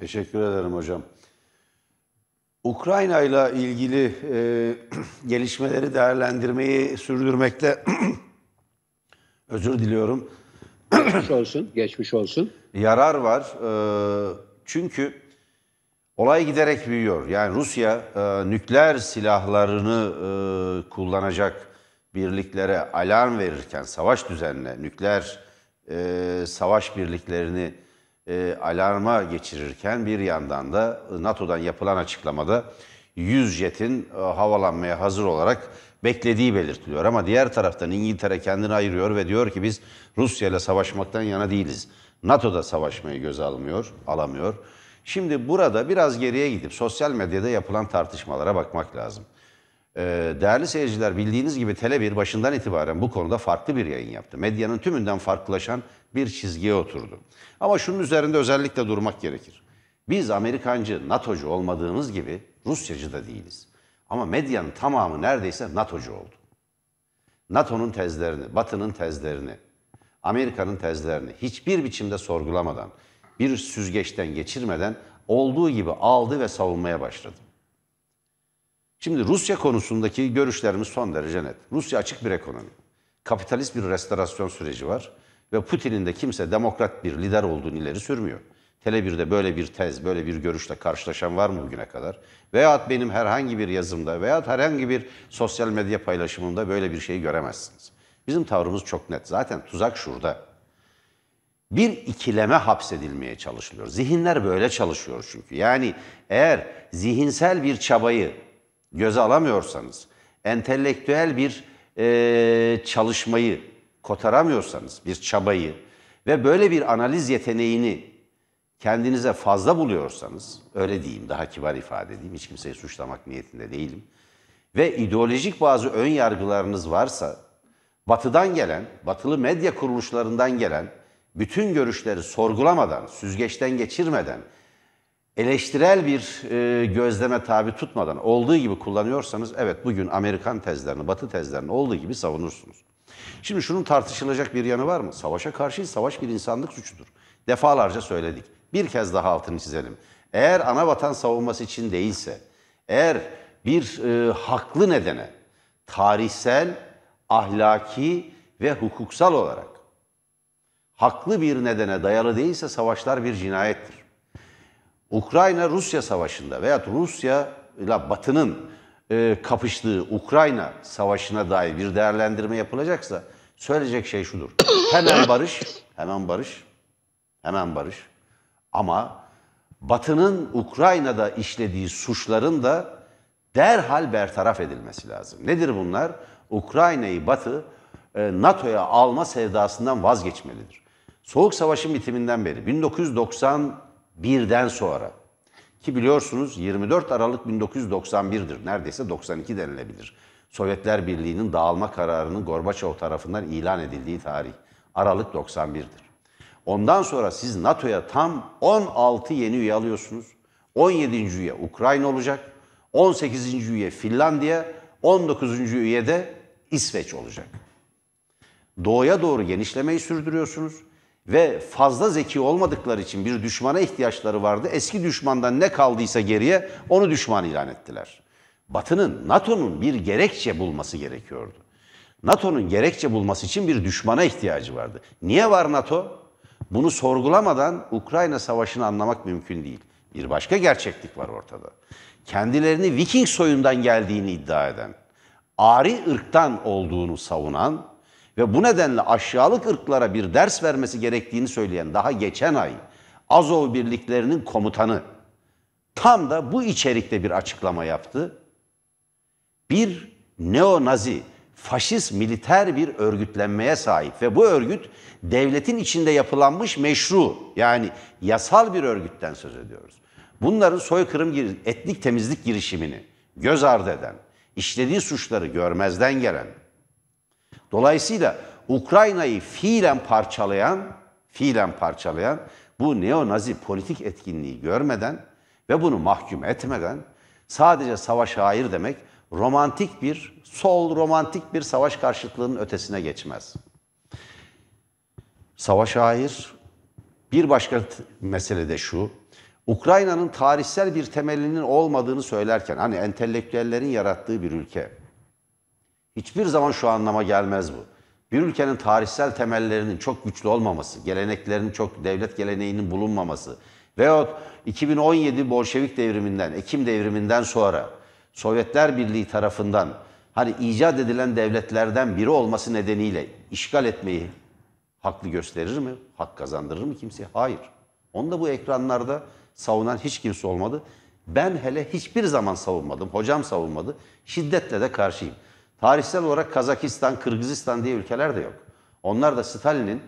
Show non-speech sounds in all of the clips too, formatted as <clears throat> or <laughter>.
Teşekkür ederim hocam. Ukrayna ile ilgili e, <clears throat> gelişmeleri değerlendirmeyi sürdürmekte <clears throat> özür diliyorum. <clears throat> Geçmiş olsun, geçmiş olsun. Yarar var. E, çünkü olay giderek büyüyor. Yani Rusya e, nükleer silahlarını e, kullanacak birliklere alarm verirken savaş düzenle nükleer e, savaş birliklerini e, alarma geçirirken bir yandan da e, NATO'dan yapılan açıklamada 100 jetin e, havalanmaya hazır olarak beklediği belirtiliyor. Ama diğer taraftan İngiltere kendini ayırıyor ve diyor ki biz Rusya ile savaşmaktan yana değiliz. NATO'da savaşmayı göz almıyor, alamıyor. Şimdi burada biraz geriye gidip sosyal medyada yapılan tartışmalara bakmak lazım. E, değerli seyirciler bildiğiniz gibi Tele1 başından itibaren bu konuda farklı bir yayın yaptı. Medyanın tümünden farklılaşan bir çizgiye oturdu. Ama şunun üzerinde özellikle durmak gerekir. Biz Amerikancı, NATO'cu olmadığımız gibi Rusyacı da değiliz. Ama medyanın tamamı neredeyse NATO'cu oldu. NATO'nun tezlerini, Batı'nın tezlerini, Amerika'nın tezlerini hiçbir biçimde sorgulamadan, bir süzgeçten geçirmeden olduğu gibi aldı ve savunmaya başladı. Şimdi Rusya konusundaki görüşlerimiz son derece net. Rusya açık bir ekonomi. Kapitalist bir restorasyon süreci var. Ve Putin'in de kimse demokrat bir lider olduğunu ileri sürmüyor. Tele1'de böyle bir tez, böyle bir görüşle karşılaşan var mı bugüne kadar? Veyahut benim herhangi bir yazımda veya herhangi bir sosyal medya paylaşımında böyle bir şeyi göremezsiniz. Bizim tavrımız çok net. Zaten tuzak şurada. Bir ikileme hapsedilmeye çalışılıyor. Zihinler böyle çalışıyor çünkü. Yani eğer zihinsel bir çabayı göze alamıyorsanız, entelektüel bir e, çalışmayı kotaramıyorsanız bir çabayı ve böyle bir analiz yeteneğini kendinize fazla buluyorsanız, öyle diyeyim daha kibar ifade edeyim, hiç kimseyi suçlamak niyetinde değilim. Ve ideolojik bazı ön yargılarınız varsa, batıdan gelen, batılı medya kuruluşlarından gelen bütün görüşleri sorgulamadan, süzgeçten geçirmeden, eleştirel bir e, gözleme tabi tutmadan olduğu gibi kullanıyorsanız, evet bugün Amerikan tezlerini, batı tezlerini olduğu gibi savunursunuz. Şimdi şunun tartışılacak bir yanı var mı? Savaşa karşıyız. Savaş bir insanlık suçudur. Defalarca söyledik. Bir kez daha altını çizelim. Eğer ana vatan savunması için değilse, eğer bir e, haklı nedene tarihsel, ahlaki ve hukuksal olarak haklı bir nedene dayalı değilse savaşlar bir cinayettir. Ukrayna-Rusya savaşında veya Rusya ile Batı'nın e, kapıştığı Ukrayna savaşına dair bir değerlendirme yapılacaksa söyleyecek şey şudur. Hemen barış, hemen barış, hemen barış. Ama Batı'nın Ukrayna'da işlediği suçların da derhal bertaraf edilmesi lazım. Nedir bunlar? Ukrayna'yı Batı e, NATO'ya alma sevdasından vazgeçmelidir. Soğuk Savaş'ın bitiminden beri 1991'den sonra ki biliyorsunuz 24 Aralık 1991'dir. Neredeyse 92 denilebilir. Sovyetler Birliği'nin dağılma kararının Gorbaçov tarafından ilan edildiği tarih. Aralık 91'dir. Ondan sonra siz NATO'ya tam 16 yeni üye alıyorsunuz. 17. üye Ukrayna olacak. 18. üye Finlandiya, 19. üye de İsveç olacak. Doğuya doğru genişlemeyi sürdürüyorsunuz ve fazla zeki olmadıkları için bir düşmana ihtiyaçları vardı. Eski düşmandan ne kaldıysa geriye onu düşman ilan ettiler. Batı'nın, NATO'nun bir gerekçe bulması gerekiyordu. NATO'nun gerekçe bulması için bir düşmana ihtiyacı vardı. Niye var NATO? Bunu sorgulamadan Ukrayna Savaşı'nı anlamak mümkün değil. Bir başka gerçeklik var ortada. Kendilerini Viking soyundan geldiğini iddia eden, ari ırktan olduğunu savunan ve bu nedenle aşağılık ırklara bir ders vermesi gerektiğini söyleyen daha geçen ay Azov birliklerinin komutanı tam da bu içerikte bir açıklama yaptı. Bir neo nazi, faşist militer bir örgütlenmeye sahip ve bu örgüt devletin içinde yapılanmış meşru yani yasal bir örgütten söz ediyoruz. Bunların soykırım, etnik temizlik girişimini göz ardı eden, işlediği suçları görmezden gelen, Dolayısıyla Ukrayna'yı fiilen parçalayan, fiilen parçalayan bu neo nazi politik etkinliği görmeden ve bunu mahkum etmeden sadece savaş hayır demek romantik bir, sol romantik bir savaş karşıtlığının ötesine geçmez. Savaş hayır. Bir başka mesele de şu. Ukrayna'nın tarihsel bir temelinin olmadığını söylerken, hani entelektüellerin yarattığı bir ülke. Hiçbir zaman şu anlama gelmez bu. Bir ülkenin tarihsel temellerinin çok güçlü olmaması, geleneklerinin çok devlet geleneğinin bulunmaması veyahut 2017 Bolşevik devriminden, Ekim devriminden sonra Sovyetler Birliği tarafından hani icat edilen devletlerden biri olması nedeniyle işgal etmeyi haklı gösterir mi? Hak kazandırır mı kimseye? Hayır. Onu da bu ekranlarda savunan hiç kimse olmadı. Ben hele hiçbir zaman savunmadım. Hocam savunmadı. Şiddetle de karşıyım. Tarihsel olarak Kazakistan, Kırgızistan diye ülkeler de yok. Onlar da Stalin'in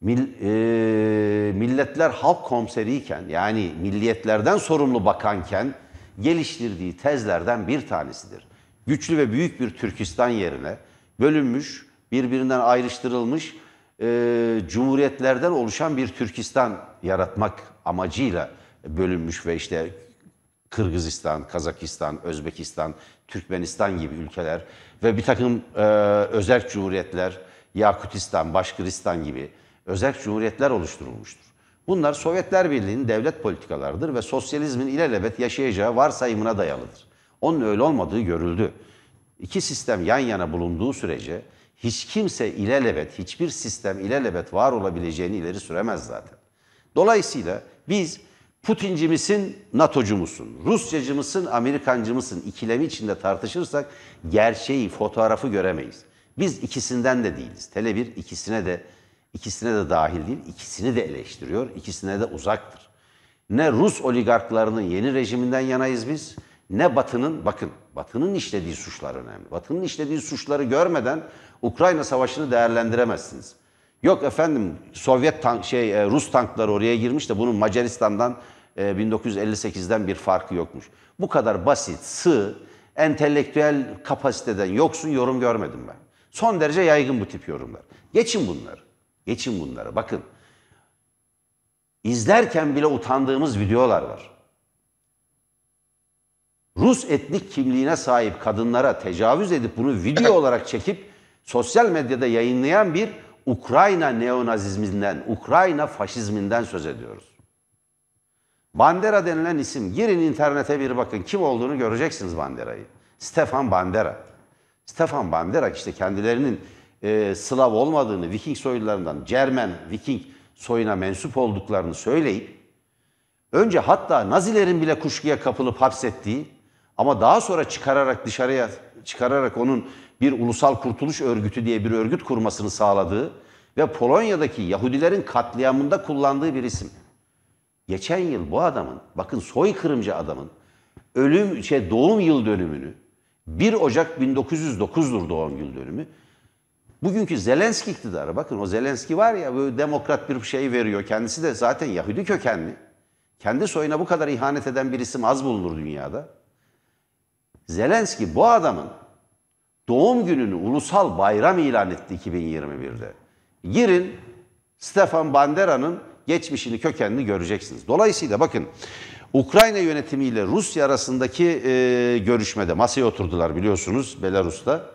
mil, e, milletler halk komiseriyken yani milliyetlerden sorumlu bakanken geliştirdiği tezlerden bir tanesidir. Güçlü ve büyük bir Türkistan yerine bölünmüş, birbirinden ayrıştırılmış e, cumhuriyetlerden oluşan bir Türkistan yaratmak amacıyla bölünmüş ve işte Kırgızistan, Kazakistan, Özbekistan, Türkmenistan gibi ülkeler ve bir takım e, özerk cumhuriyetler, Yakutistan, Başkıristan gibi özel cumhuriyetler oluşturulmuştur. Bunlar Sovyetler Birliği'nin devlet politikalarıdır ve sosyalizmin ilelebet yaşayacağı varsayımına dayalıdır. Onun öyle olmadığı görüldü. İki sistem yan yana bulunduğu sürece hiç kimse ilelebet, hiçbir sistem ilelebet var olabileceğini ileri süremez zaten. Dolayısıyla biz Putinci misin, NATO'cu musun? Rusyacı mısın, Amerikancı mısın? İkilemi içinde tartışırsak gerçeği, fotoğrafı göremeyiz. Biz ikisinden de değiliz. Tele bir ikisine de ikisine de dahil değil, ikisini de eleştiriyor, ikisine de uzaktır. Ne Rus oligarklarının yeni rejiminden yanayız biz, ne Batı'nın, bakın Batı'nın işlediği suçlar önemli. Batı'nın işlediği suçları görmeden Ukrayna Savaşı'nı değerlendiremezsiniz. Yok efendim Sovyet tank şey e, Rus tankları oraya girmiş de bunun Macaristan'dan 1958'den e, bir farkı yokmuş. Bu kadar basit, sığ, entelektüel kapasiteden yoksun yorum görmedim ben. Son derece yaygın bu tip yorumlar. Geçin bunları. Geçin bunları. Bakın. İzlerken bile utandığımız videolar var. Rus etnik kimliğine sahip kadınlara tecavüz edip bunu video <laughs> olarak çekip sosyal medyada yayınlayan bir Ukrayna neonazizminden, Ukrayna faşizminden söz ediyoruz. Bandera denilen isim, girin internete bir bakın kim olduğunu göreceksiniz Bandera'yı. Stefan Bandera. Stefan Bandera işte kendilerinin e, Slav olmadığını, Viking soylarından, Cermen, Viking soyuna mensup olduklarını söyleyip, önce hatta Nazilerin bile kuşkuya kapılıp hapsettiği ama daha sonra çıkararak dışarıya çıkararak onun bir ulusal kurtuluş örgütü diye bir örgüt kurmasını sağladığı ve Polonya'daki Yahudilerin katliamında kullandığı bir isim. Geçen yıl bu adamın, bakın soykırımcı adamın ölüm şey doğum yıl dönümünü 1 Ocak 1909'dur doğum yıl dönümü. Bugünkü Zelenski iktidarı bakın o Zelenski var ya böyle demokrat bir şey veriyor. Kendisi de zaten Yahudi kökenli. Kendi soyuna bu kadar ihanet eden bir isim az bulunur dünyada. Zelenski bu adamın doğum gününü ulusal bayram ilan etti 2021'de. Girin Stefan Bandera'nın geçmişini, kökenini göreceksiniz. Dolayısıyla bakın Ukrayna yönetimiyle Rusya arasındaki e, görüşmede masaya oturdular biliyorsunuz Belarus'ta.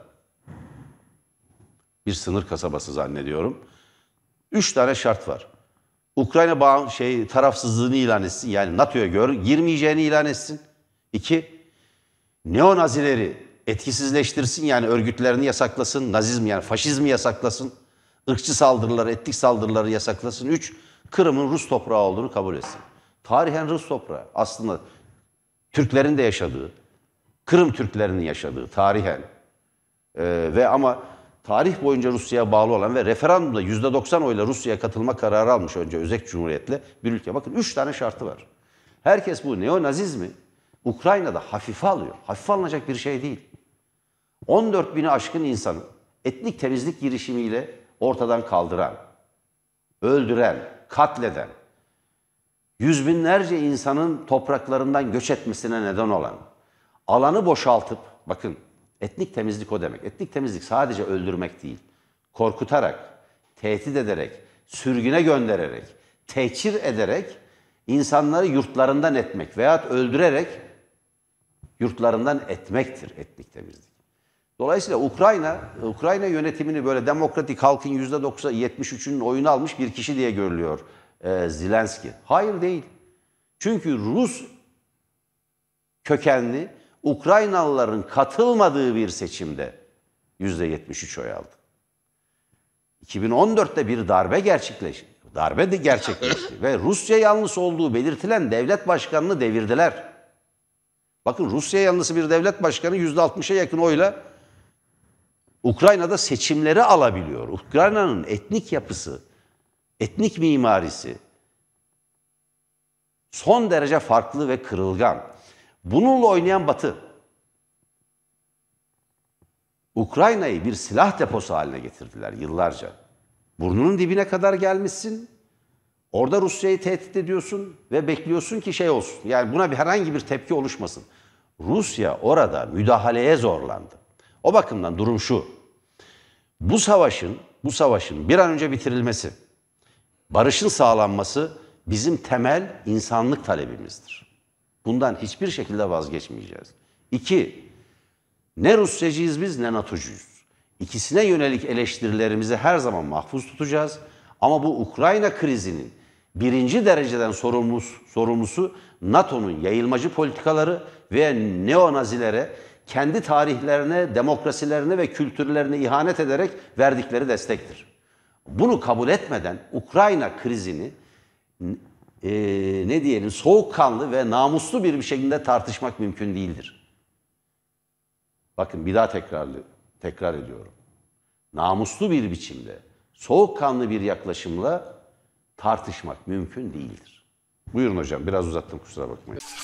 Bir sınır kasabası zannediyorum. Üç tane şart var. Ukrayna bağım, şey tarafsızlığını ilan etsin. Yani NATO'ya girmeyeceğini ilan etsin. İki, neonazileri etkisizleştirsin yani örgütlerini yasaklasın. nazizmi yani faşizmi yasaklasın. ırkçı saldırıları, etnik saldırıları yasaklasın. Üç, Kırım'ın Rus toprağı olduğunu kabul etsin. Tarihen Rus toprağı aslında Türklerin de yaşadığı, Kırım Türklerinin yaşadığı tarihen ee, ve ama tarih boyunca Rusya'ya bağlı olan ve referandumda %90 oyla Rusya'ya katılma kararı almış önce Özek Cumhuriyet'le bir ülke. Bakın üç tane şartı var. Herkes bu neo neonazizmi Ukrayna'da hafife alıyor. Hafife alınacak bir şey değil. 14 bini aşkın insanı etnik temizlik girişimiyle ortadan kaldıran, öldüren, katleden, yüz binlerce insanın topraklarından göç etmesine neden olan, alanı boşaltıp, bakın etnik temizlik o demek. Etnik temizlik sadece öldürmek değil, korkutarak, tehdit ederek, sürgüne göndererek, tehcir ederek insanları yurtlarından etmek veyahut öldürerek yurtlarından etmektir etnik temizlik. Dolayısıyla Ukrayna, Ukrayna yönetimini böyle demokratik halkın %73'ünün oyunu almış bir kişi diye görülüyor e, Zelenski. Hayır değil. Çünkü Rus kökenli Ukraynalıların katılmadığı bir seçimde %73 oy aldı. 2014'te bir darbe gerçekleşti. Darbe de gerçekleşti ve Rusya yanlısı olduğu belirtilen devlet başkanını devirdiler. Bakın Rusya yanlısı bir devlet başkanı %60'a yakın oyla Ukrayna'da seçimleri alabiliyor. Ukrayna'nın etnik yapısı, etnik mimarisi son derece farklı ve kırılgan. Bununla oynayan Batı Ukrayna'yı bir silah deposu haline getirdiler yıllarca. Burnunun dibine kadar gelmişsin. Orada Rusya'yı tehdit ediyorsun ve bekliyorsun ki şey olsun. Yani buna bir herhangi bir tepki oluşmasın. Rusya orada müdahaleye zorlandı. O bakımdan durum şu bu savaşın, bu savaşın bir an önce bitirilmesi, barışın sağlanması bizim temel insanlık talebimizdir. Bundan hiçbir şekilde vazgeçmeyeceğiz. İki, ne Rusyacıyız biz ne NATO'cuyuz. İkisine yönelik eleştirilerimizi her zaman mahfuz tutacağız. Ama bu Ukrayna krizinin birinci dereceden sorumlusu, sorumlusu NATO'nun yayılmacı politikaları ve neonazilere kendi tarihlerine, demokrasilerine ve kültürlerine ihanet ederek verdikleri destektir. Bunu kabul etmeden Ukrayna krizini e, ne diyelim soğukkanlı ve namuslu bir şekilde tartışmak mümkün değildir. Bakın bir daha tekrarlı, tekrar ediyorum. Namuslu bir biçimde, soğukkanlı bir yaklaşımla tartışmak mümkün değildir. Buyurun hocam biraz uzattım kusura bakmayın.